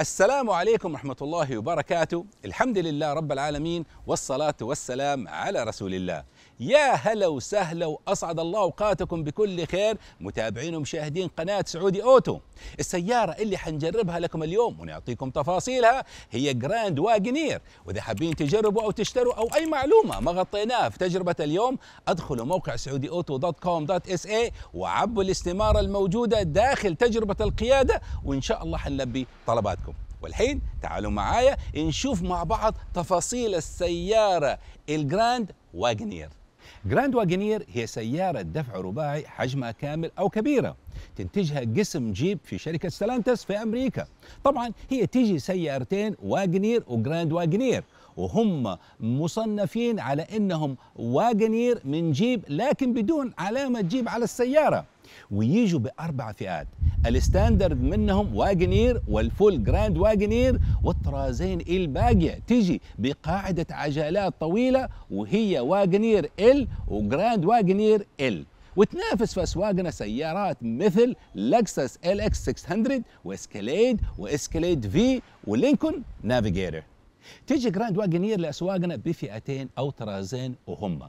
السلام عليكم ورحمة الله وبركاته الحمد لله رب العالمين والصلاة والسلام على رسول الله يا هلا وسهلا وأسعد الله أوقاتكم بكل خير متابعين ومشاهدين قناة سعودي أوتو السيارة اللي حنجربها لكم اليوم ونعطيكم تفاصيلها هي جراند واجنير وإذا حابين تجربوا أو تشتروا أو أي معلومة ما غطيناها في تجربة اليوم ادخلوا موقع سعودي أوتو دوت كوم دوت اس اي وعبوا الاستمارة الموجودة داخل تجربة القيادة وإن شاء الله حنلبي طلباتكم والحين تعالوا معايا نشوف مع بعض تفاصيل السيارة الجراند واجنير جراند واجنير هي سيارة دفع رباعي حجمها كامل أو كبيرة تنتجها قسم جيب في شركة سلانتس في أمريكا طبعا هي تيجي سيارتين واجنير وجراند واجنير وهم مصنفين على انهم واجنير من جيب لكن بدون علامه جيب على السياره ويجوا باربع فئات الستاندرد منهم واجنير والفول جراند واجنير والطرازين الباقيه تيجي بقاعده عجلات طويله وهي واجنير ال وجراند واجنير ال وتنافس في اسواقنا سيارات مثل لكسس ال اكس 600 واسكاليد واسكاليد في ولينكون نافيجيتر تيجي جراند واجنير لاسواقنا بفئتين او طرازين وهما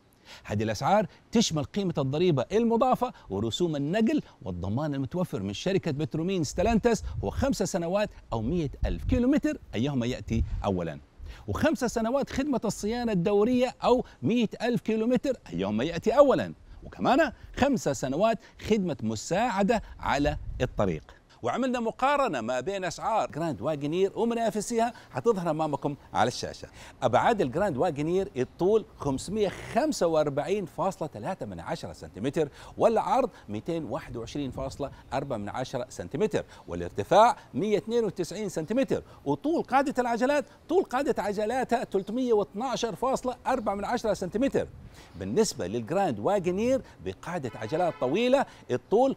هذه الأسعار تشمل قيمة الضريبة المضافة ورسوم النقل والضمان المتوفر من شركة بترومين ستلانتس هو خمسة سنوات أو مئة ألف كيلومتر أيهما يأتي أولاً وخمسة سنوات خدمة الصيانة الدورية أو مئة ألف كيلومتر أيهما يأتي أولاً وكمان خمسة سنوات خدمة مساعدة على الطريق وعملنا مقارنه ما بين اسعار جراند واجنير ومنافسيها حتظهر امامكم على الشاشه ابعاد الجراند واجنير الطول 545.3 من 10 سنتيمتر والعرض 221.4 من 10 سنتيمتر والارتفاع 192 سنتيمتر وطول قاعده العجلات طول قاعده عجلاتها 312.4 من 10 سنتيمتر بالنسبه للجراند واجنير بقاعده عجلات طويله الطول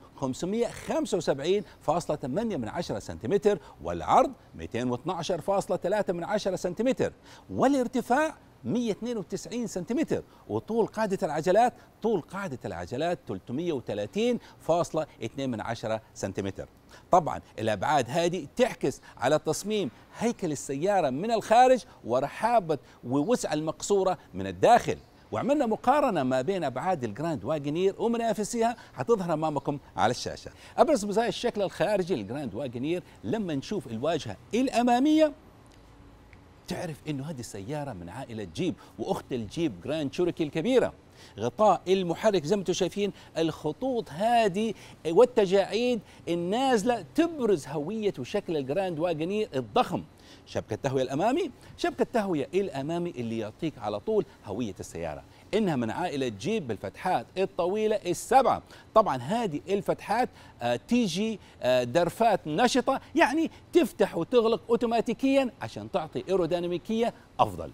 575.3 2.8 من سنتيمتر والعرض 212.3 من سنتيمتر والارتفاع 192 سنتيمتر وطول قاعدة العجلات طول قاعدة العجلات 330.2 من سنتيمتر طبعا الأبعاد هذه تعكس على تصميم هيكل السيارة من الخارج ورحابة ووسع المقصورة من الداخل وعملنا مقارنه ما بين ابعاد الجراند واجنير ومنافسيها حتظهر امامكم على الشاشه ابرز مزايا الشكل الخارجي للجراند واجنير لما نشوف الواجهه الاماميه تعرف انه هذه السياره من عائله جيب واخت الجيب جراند شوركي الكبيره غطاء المحرك زي ما انتم شايفين الخطوط هذه والتجاعيد النازله تبرز هويه وشكل الجراند واجنير الضخم شبكة تهوية الأمامي شبكة تهوية الأمامي اللي يعطيك على طول هوية السيارة إنها من عائلة جيب بالفتحات الطويلة السبعة طبعا هذه الفتحات آه، تيجي آه، درفات نشطة يعني تفتح وتغلق أوتوماتيكيا عشان تعطي إيروديناميكية أفضل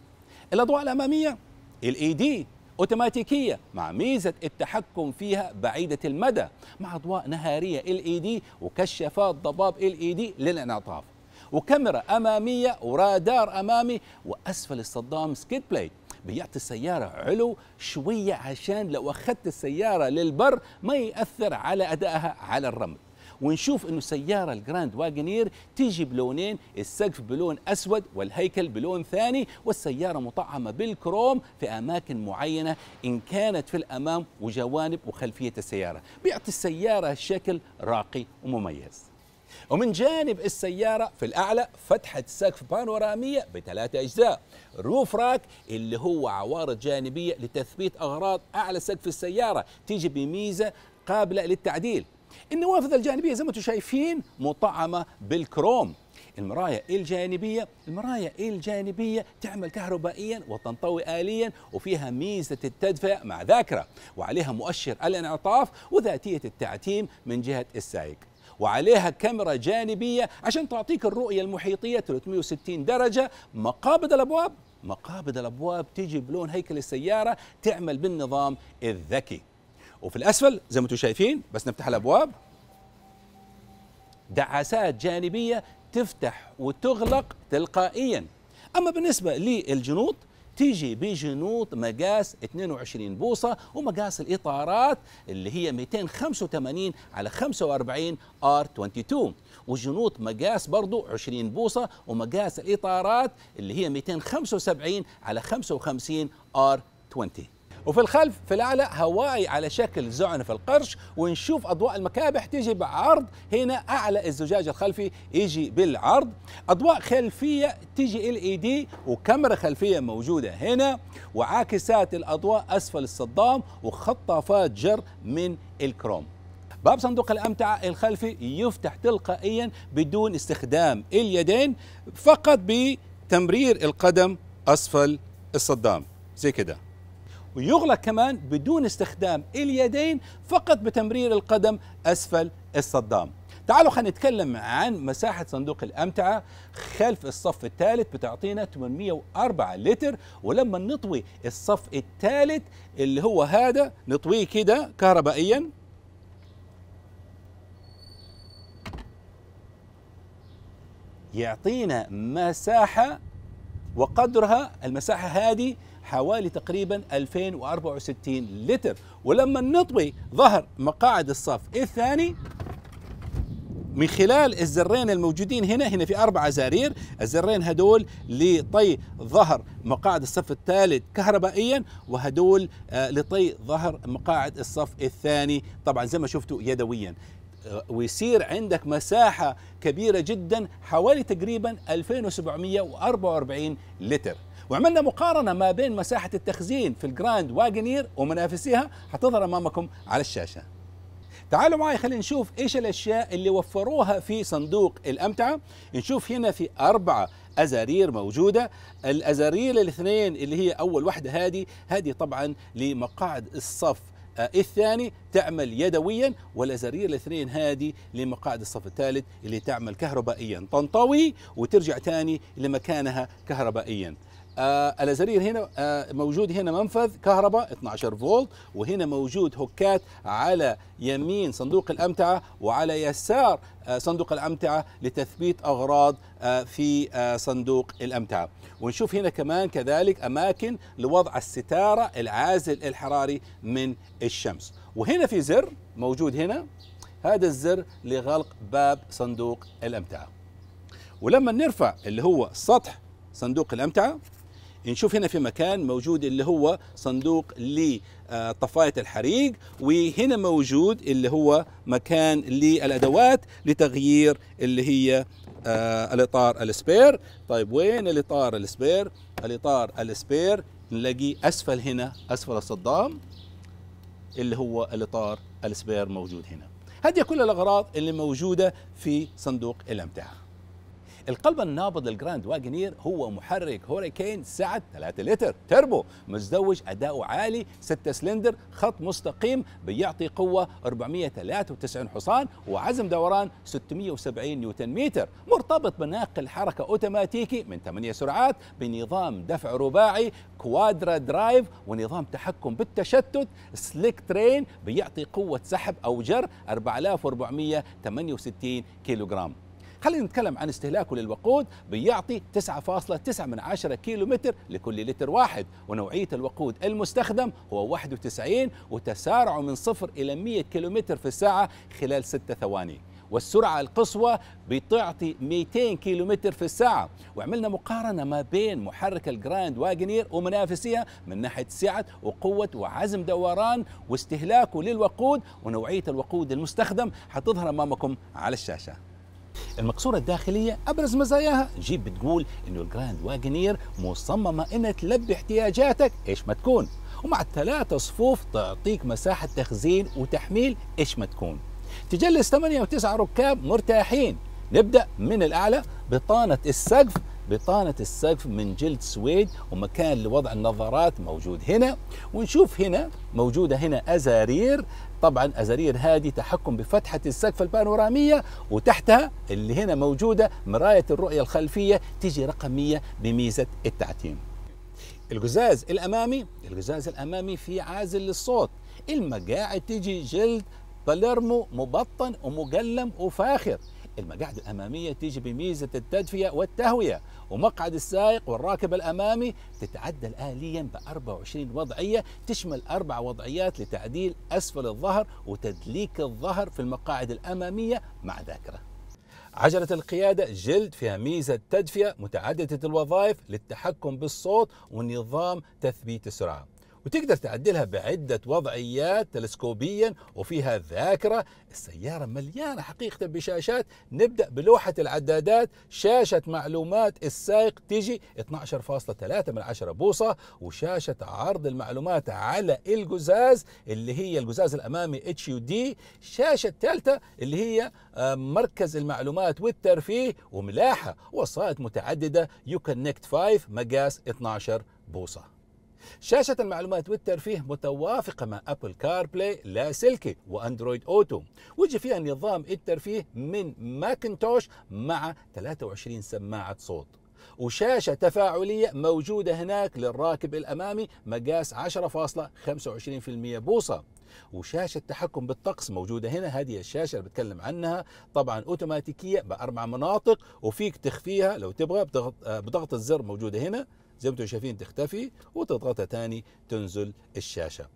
الأضواء الأمامية الاي دي e اوتوماتيكيه مع ميزه التحكم فيها بعيده المدى مع اضواء نهاريه ال اي e دي وكشافات ضباب ال اي e دي للانعطاف وكاميرا أمامية ورادار أمامي وأسفل الصدام سكيد بلاي بيعطي السيارة علو شوية عشان لو أخذت السيارة للبر ما يأثر على أدائها على الرمل ونشوف انه سياره الجراند واجنير تيجي بلونين السقف بلون اسود والهيكل بلون ثاني والسياره مطعمه بالكروم في اماكن معينه ان كانت في الامام وجوانب وخلفيه السياره بيعطي السياره شكل راقي ومميز ومن جانب السيارة في الأعلى فتحة سقف بانورامية بثلاثة أجزاء روف راك اللي هو عوارض جانبية لتثبيت أغراض أعلى سقف السيارة تيجي بميزة قابلة للتعديل النوافذ الجانبية زي ما انتم شايفين مطعمة بالكروم المرايا الجانبية المرايا الجانبية تعمل كهربائيا وتنطوي آليا وفيها ميزة التدفئة مع ذاكرة وعليها مؤشر الانعطاف وذاتية التعتيم من جهة السائق وعليها كاميرا جانبية عشان تعطيك الرؤية المحيطية 360 درجة مقابض الأبواب مقابض الأبواب تيجي بلون هيكل السيارة تعمل بالنظام الذكي وفي الأسفل زي ما انتم شايفين بس نفتح الأبواب دعاسات جانبية تفتح وتغلق تلقائيا أما بالنسبة للجنوط تيجي بجنوط مقاس 22 بوصة ومقاس الإطارات اللي هي 285 على 45 R22 وجنوط مقاس برضو 20 بوصة ومقاس الإطارات اللي هي 275 على 55 R20 وفي الخلف في الاعلى هواي على شكل زعنف القرش ونشوف اضواء المكابح تيجي بعرض هنا اعلى الزجاج الخلفي يجي بالعرض اضواء خلفيه تيجي ال اي دي وكاميرا خلفيه موجوده هنا وعاكسات الاضواء اسفل الصدام وخطافات جر من الكروم باب صندوق الأمتعة الخلفي يفتح تلقائيا بدون استخدام اليدين فقط بتمرير القدم أسفل الصدام زي كده ويغلق كمان بدون استخدام اليدين فقط بتمرير القدم أسفل الصدام تعالوا خلينا نتكلم عن مساحة صندوق الأمتعة خلف الصف الثالث بتعطينا 804 لتر ولما نطوي الصف الثالث اللي هو هذا نطويه كده كهربائيا يعطينا مساحة وقدرها المساحة هذه حوالي تقريبا 2064 لتر ولما نطوي ظهر مقاعد الصف الثاني من خلال الزرين الموجودين هنا هنا في أربعة زرير الزرين هدول لطي ظهر مقاعد الصف الثالث كهربائيا وهدول آه، لطي ظهر مقاعد الصف الثاني طبعا زي ما شفتوا يدويا آه، ويصير عندك مساحة كبيرة جدا حوالي تقريبا 2744 لتر وعملنا مقارنه ما بين مساحه التخزين في الجراند واجنير ومنافسيها حتظهر امامكم على الشاشه تعالوا معي خلينا نشوف ايش الاشياء اللي وفروها في صندوق الامتعه نشوف هنا في اربعه ازارير موجوده الازارير الاثنين اللي هي اول واحده هذه هذه طبعا لمقاعد الصف آه، الثاني تعمل يدويا والازارير الاثنين هذه لمقاعد الصف الثالث اللي تعمل كهربائيا تنطوي وترجع ثاني لمكانها كهربائيا آه الازارير هنا آه موجود هنا منفذ كهرباء 12 فولت وهنا موجود هوكات على يمين صندوق الامتعه وعلى يسار آه صندوق الامتعه لتثبيت اغراض آه في آه صندوق الامتعه ونشوف هنا كمان كذلك اماكن لوضع الستاره العازل الحراري من الشمس وهنا في زر موجود هنا هذا الزر لغلق باب صندوق الامتعه ولما نرفع اللي هو سطح صندوق الامتعه نشوف هنا في مكان موجود اللي هو صندوق لطفايه الحريق وهنا موجود اللي هو مكان للادوات لتغيير اللي هي آه الاطار السبير طيب وين الاطار السبير الاطار السبير نلاقيه اسفل هنا اسفل الصدام اللي هو الاطار السبير موجود هنا هذه كل الاغراض اللي موجوده في صندوق الامتعه القلب النابض للجراند واجنير هو محرك هوريكين سعة 3 لتر تربو مزدوج أداؤه عالي 6 سلندر خط مستقيم بيعطي قوة 493 حصان وعزم دوران 670 نيوتن متر مرتبط بناقل حركة أوتوماتيكي من 8 سرعات بنظام دفع رباعي كوادرا درايف ونظام تحكم بالتشتت سليك ترين بيعطي قوة سحب أو جر 4468 كيلوغرام خلينا نتكلم عن استهلاكه للوقود بيعطي 9.9 من 10 كيلو متر لكل لتر واحد ونوعية الوقود المستخدم هو 91 وتسارعه من صفر إلى 100 كيلو متر في الساعة خلال 6 ثواني والسرعة القصوى بتعطي 200 كيلو متر في الساعة وعملنا مقارنة ما بين محرك الجراند واجنير ومنافسيها من ناحية سعة وقوة وعزم دوران واستهلاكه للوقود ونوعية الوقود المستخدم حتظهر أمامكم على الشاشة المقصورة الداخلية أبرز مزاياها جيب بتقول إنه الجراند واجنير مصممة إنها تلبي احتياجاتك إيش ما تكون ومع الثلاثة صفوف تعطيك مساحة تخزين وتحميل إيش ما تكون تجلس ثمانية و تسعة ركاب مرتاحين نبدأ من الأعلى بطانة السقف بطانة السقف من جلد سويد ومكان لوضع النظارات موجود هنا ونشوف هنا موجودة هنا أزارير طبعا أزرير هادي تحكم بفتحة السقف البانورامية وتحتها اللي هنا موجودة مراية الرؤية الخلفية تيجي رقمية بميزة التعتيم القزاز الأمامي القزاز الأمامي فيه عازل للصوت المقاعد تيجي جلد باليرمو مبطن ومقلم وفاخر المقاعد الأمامية تيجي بميزة التدفئة والتهوية ومقعد السائق والراكب الأمامي تتعدل آليا ب 24 وضعية تشمل أربع وضعيات لتعديل أسفل الظهر وتدليك الظهر في المقاعد الأمامية مع ذاكرة عجلة القيادة جلد فيها ميزة تدفئة متعددة الوظائف للتحكم بالصوت ونظام تثبيت السرعة وتقدر تعدلها بعدة وضعيات تلسكوبيا وفيها ذاكرة السيارة مليانة حقيقة بشاشات نبدأ بلوحة العدادات شاشة معلومات السائق تيجي 12.3 من عشرة بوصة وشاشة عرض المعلومات على القزاز اللي هي القزاز الأمامي اتش يو دي شاشة ثالثة اللي هي آه، مركز المعلومات والترفيه وملاحة وصائد متعددة يو كونكت 5 مقاس 12 بوصه شاشة المعلومات والترفيه متوافقة مع أبل كار بلاي لاسلكي وأندرويد أوتو ويجي فيها نظام الترفيه من ماكنتوش مع 23 سماعة صوت وشاشة تفاعلية موجودة هناك للراكب الأمامي مقاس 10.25% بوصة وشاشة تحكم بالطقس موجودة هنا هذه الشاشة اللي بتكلم عنها طبعا أوتوماتيكية بأربع مناطق وفيك تخفيها لو تبغى بضغط الزر موجودة هنا زي ما انتم شايفين تختفي وتضغطها تاني تنزل الشاشه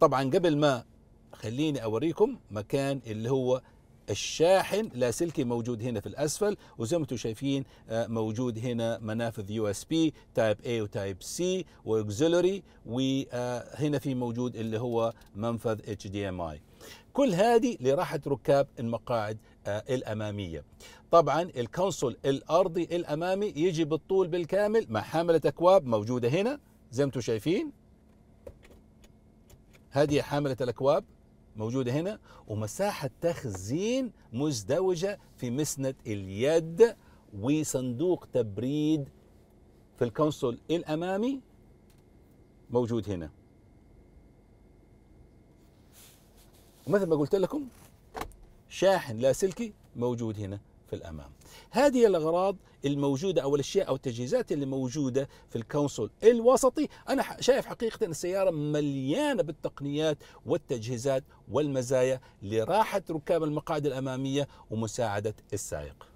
طبعا قبل ما خليني اوريكم مكان اللي هو الشاحن لاسلكي موجود هنا في الاسفل وزي ما انتم شايفين آه، موجود هنا منافذ يو اس بي تايب اي وتايب سي واكزلري وهنا في موجود اللي هو منفذ اتش دي ام اي كل هذه لراحه ركاب المقاعد آه، الأمامية طبعا الكونسول الأرضي الأمامي يجي بالطول بالكامل مع حاملة أكواب موجودة هنا زي ما انتم شايفين هذه حاملة الأكواب موجودة هنا ومساحة تخزين مزدوجة في مسند اليد وصندوق تبريد في الكونسول الأمامي موجود هنا ومثل ما قلت لكم شاحن لاسلكي موجود هنا في الامام هذه الاغراض الموجوده او الاشياء او التجهيزات اللي موجوده في الكونسول الوسطي انا شايف حقيقه ان السياره مليانه بالتقنيات والتجهيزات والمزايا لراحه ركاب المقاعد الاماميه ومساعده السائق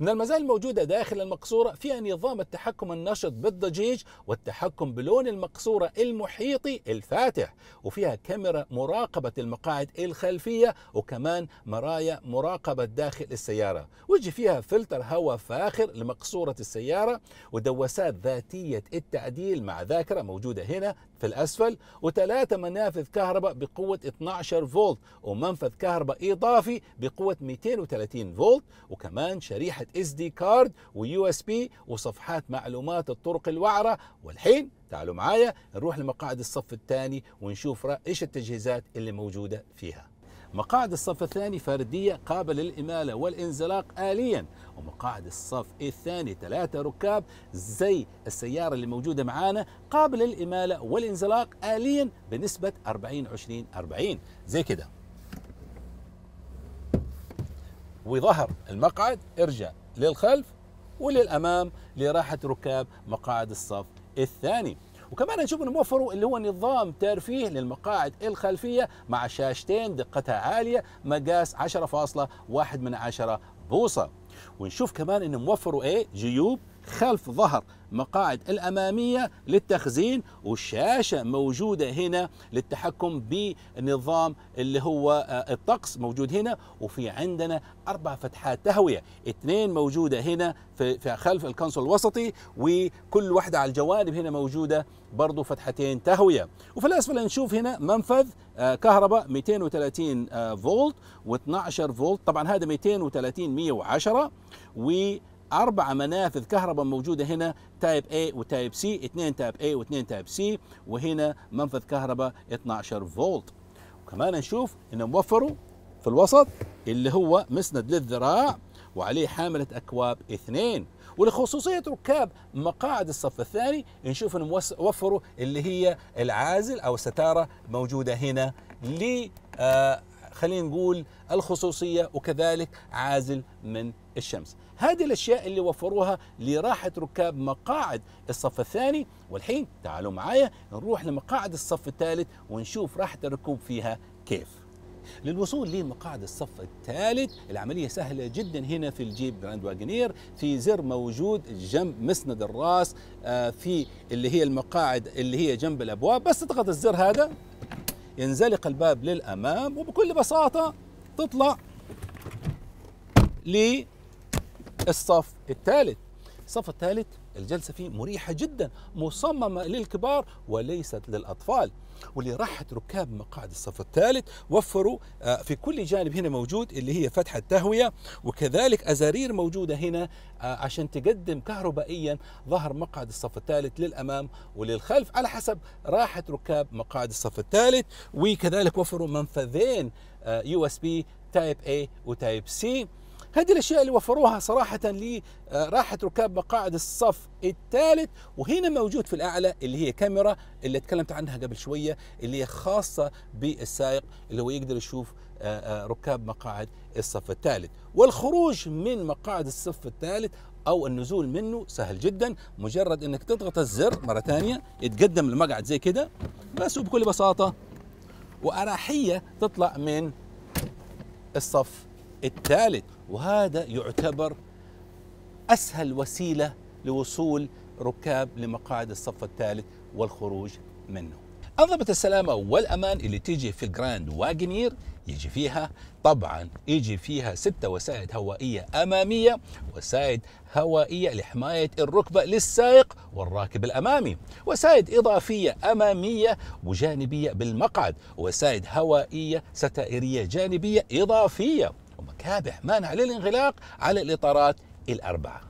من المزايا الموجودة داخل المقصورة فيها نظام التحكم النشط بالضجيج والتحكم بلون المقصورة المحيطي الفاتح وفيها كاميرا مراقبة المقاعد الخلفية وكمان مرايا مراقبة داخل السيارة ويجي فيها فلتر هواء فاخر لمقصورة السيارة ودواسات ذاتية التعديل مع ذاكرة موجودة هنا في الأسفل وثلاثة منافذ كهرباء بقوة 12 فولت ومنفذ كهرباء إضافي بقوة 230 فولت وكمان شريط شريحه اس دي كارد ويو اس بي وصفحات معلومات الطرق الوعره والحين تعالوا معايا نروح لمقاعد الصف الثاني ونشوف ايش التجهيزات اللي موجوده فيها مقاعد الصف الثاني فردية قابلة للإمالة والإنزلاق آليا ومقاعد الصف الثاني ثلاثة ركاب زي السيارة اللي موجودة معانا قابلة للإمالة والإنزلاق آليا بنسبة 40 20 40 زي كده وظهر المقعد ارجع للخلف وللامام لراحه ركاب مقاعد الصف الثاني وكمان نشوف انهم موفروا اللي هو نظام ترفيه للمقاعد الخلفيه مع شاشتين دقتها عاليه مقاس 10.1 من 10 بوصه ونشوف كمان انهم موفروا ايه جيوب خلف ظهر مقاعد الأمامية للتخزين والشاشة موجودة هنا للتحكم بنظام اللي هو آه، الطقس موجود هنا وفي عندنا أربع فتحات تهوية اثنين موجودة هنا في خلف الكنسول الوسطي وكل واحدة على الجوانب هنا موجودة برضو فتحتين تهوية وفي الأسفل نشوف هنا منفذ آه، كهرباء 230 آه، فولت و12 فولت طبعا هذا 230 110 و اربع منافذ كهرباء موجوده هنا تايب A وتايب C اثنين تايب A واثنين تايب C وهنا منفذ كهرباء 12 فولت وكمان نشوف انهم وفروا في الوسط اللي هو مسند للذراع وعليه حاملة أكواب اثنين ولخصوصية ركاب مقاعد الصف الثاني نشوف انهم وفروا اللي هي العازل أو الستارة موجودة هنا ل آه خلينا نقول الخصوصية وكذلك عازل من الشمس هذه الأشياء اللي وفروها لراحة ركاب مقاعد الصف الثاني والحين تعالوا معايا نروح لمقاعد الصف الثالث ونشوف راحة الركوب فيها كيف للوصول لمقاعد الصف الثالث العملية سهلة جدا هنا في الجيب جراند واجنير في زر موجود جنب مسند الراس آه، في اللي هي المقاعد اللي هي جنب الأبواب بس تضغط الزر هذا ينزلق الباب للأمام وبكل بساطة تطلع الصف الثالث الصف الثالث الجلسة فيه مريحة جدا مصممة للكبار وليست للأطفال راحت ركاب مقاعد الصف الثالث وفروا آه، في كل جانب هنا موجود اللي هي فتحة تهوية وكذلك أزارير موجودة هنا آه، عشان تقدم كهربائيا ظهر مقعد الصف الثالث للأمام وللخلف على حسب راحة ركاب مقاعد الصف الثالث وكذلك وفروا منفذين يو اس بي تايب A وتايب سي هذه الاشياء اللي وفروها صراحه لراحه آه، ركاب مقاعد الصف الثالث وهنا موجود في الاعلى اللي هي كاميرا اللي اتكلمت عنها قبل شويه اللي هي خاصه بالسائق اللي هو يقدر يشوف آه، آه، ركاب مقاعد الصف الثالث والخروج من مقاعد الصف الثالث او النزول منه سهل جدا مجرد انك تضغط الزر مره ثانيه يتقدم المقعد زي كده بس وبكل بساطه واراحيه تطلع من الصف الثالث وهذا يعتبر أسهل وسيلة لوصول ركاب لمقاعد الصف الثالث والخروج منه أنظمة السلامة والأمان اللي تيجي في الجراند واجنير يجي فيها طبعا يجي فيها ستة وسائد هوائية أمامية وسائد هوائية لحماية الركبة للسائق والراكب الأمامي وسائد إضافية أمامية وجانبية بالمقعد وسائد هوائية ستائرية جانبية إضافية تابع مانع للانغلاق على الإطارات الأربعة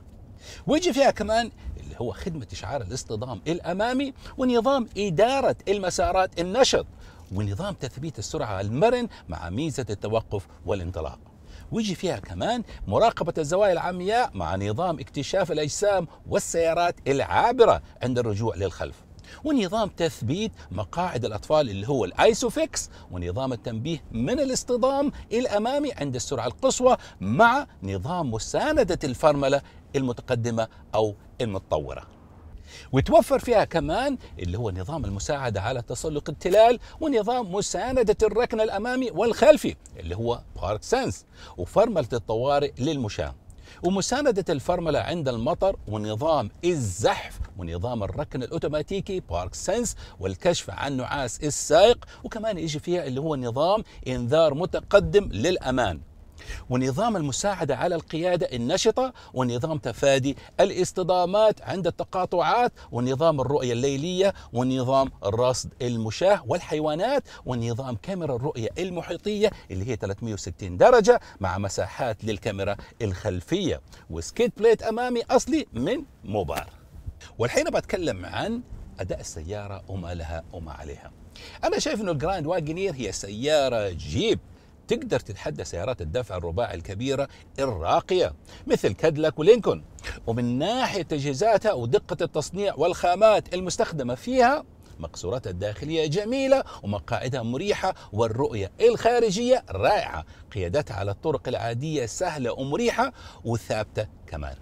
ويجي فيها كمان اللي هو خدمة إشعار الاصطدام الأمامي ونظام إدارة المسارات النشط ونظام تثبيت السرعة المرن مع ميزة التوقف والانطلاق ويجي فيها كمان مراقبة الزوايا العمياء مع نظام اكتشاف الأجسام والسيارات العابرة عند الرجوع للخلف ونظام تثبيت مقاعد الأطفال اللي هو الآيسوفيكس ونظام التنبيه من الاصطدام الأمامي عند السرعة القصوى مع نظام مساندة الفرملة المتقدمة أو المتطورة وتوفر فيها كمان اللي هو نظام المساعدة على تسلق التلال ونظام مساندة الركن الأمامي والخلفي اللي هو بارك سنس وفرملة الطوارئ للمشاة ومساندة الفرملة عند المطر ونظام الزحف ونظام الركن الاوتوماتيكي بارك سنس والكشف عن نعاس السائق وكمان يجي فيها اللي هو نظام انذار متقدم للامان ونظام المساعدة على القيادة النشطة ونظام تفادي الاصطدامات عند التقاطعات ونظام الرؤية الليلية ونظام الرصد المشاة والحيوانات ونظام كاميرا الرؤية المحيطية اللي هي 360 درجة مع مساحات للكاميرا الخلفية وسكيت بليت أمامي أصلي من موبار والحين بتكلم عن اداء السياره وما لها وما عليها انا شايف انه الجراند واجنير هي سياره جيب تقدر تتحدى سيارات الدفع الرباعي الكبيرة الراقية مثل كادلاك ولينكون ومن ناحية تجهيزاتها ودقة التصنيع والخامات المستخدمة فيها مقصوراتها الداخلية جميلة ومقاعدها مريحة والرؤية الخارجية رائعة قيادتها على الطرق العادية سهلة ومريحة وثابتة كمان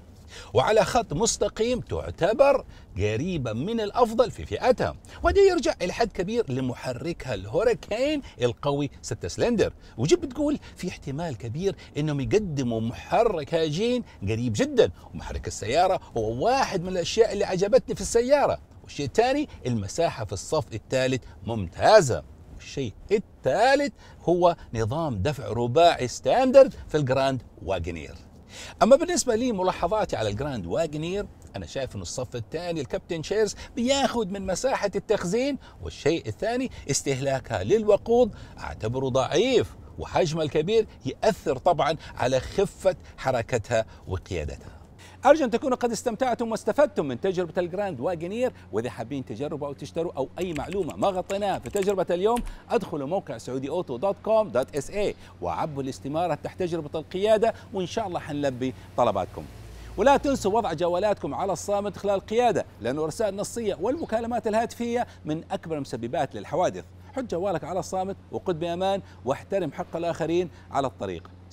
وعلى خط مستقيم تعتبر قريبة من الافضل في فئتها وده يرجع الى حد كبير لمحركها الهوريكين القوي 6 سلندر وجب بتقول في احتمال كبير انهم يقدموا محرك هاجين قريب جدا ومحرك السياره هو واحد من الاشياء اللي عجبتني في السياره والشيء الثاني المساحه في الصف الثالث ممتازه الشيء الثالث هو نظام دفع رباعي ستاندرد في الجراند واجنير اما بالنسبه لي ملاحظاتي على الجراند واجنير انا شايف ان الصف الثاني الكابتن شيرز بياخد من مساحه التخزين والشيء الثاني استهلاكها للوقود اعتبره ضعيف وحجمها الكبير يأثر طبعا على خفة حركتها وقيادتها أرجو أن تكونوا قد استمتعتم واستفدتم من تجربة الجراند واجنير وإذا حابين تجربة أو تشتروا أو أي معلومة ما غطيناها في تجربة اليوم ادخلوا موقع سعودي أوتو دوت كوم دوت اس اي وعبوا الاستمارة تحت تجربة القيادة وإن شاء الله حنلبي طلباتكم ولا تنسوا وضع جوالاتكم على الصامت خلال القيادة لأن الرسائل النصية والمكالمات الهاتفية من أكبر المسببات للحوادث حط جوالك على الصامت وقد بأمان واحترم حق الآخرين على الطريق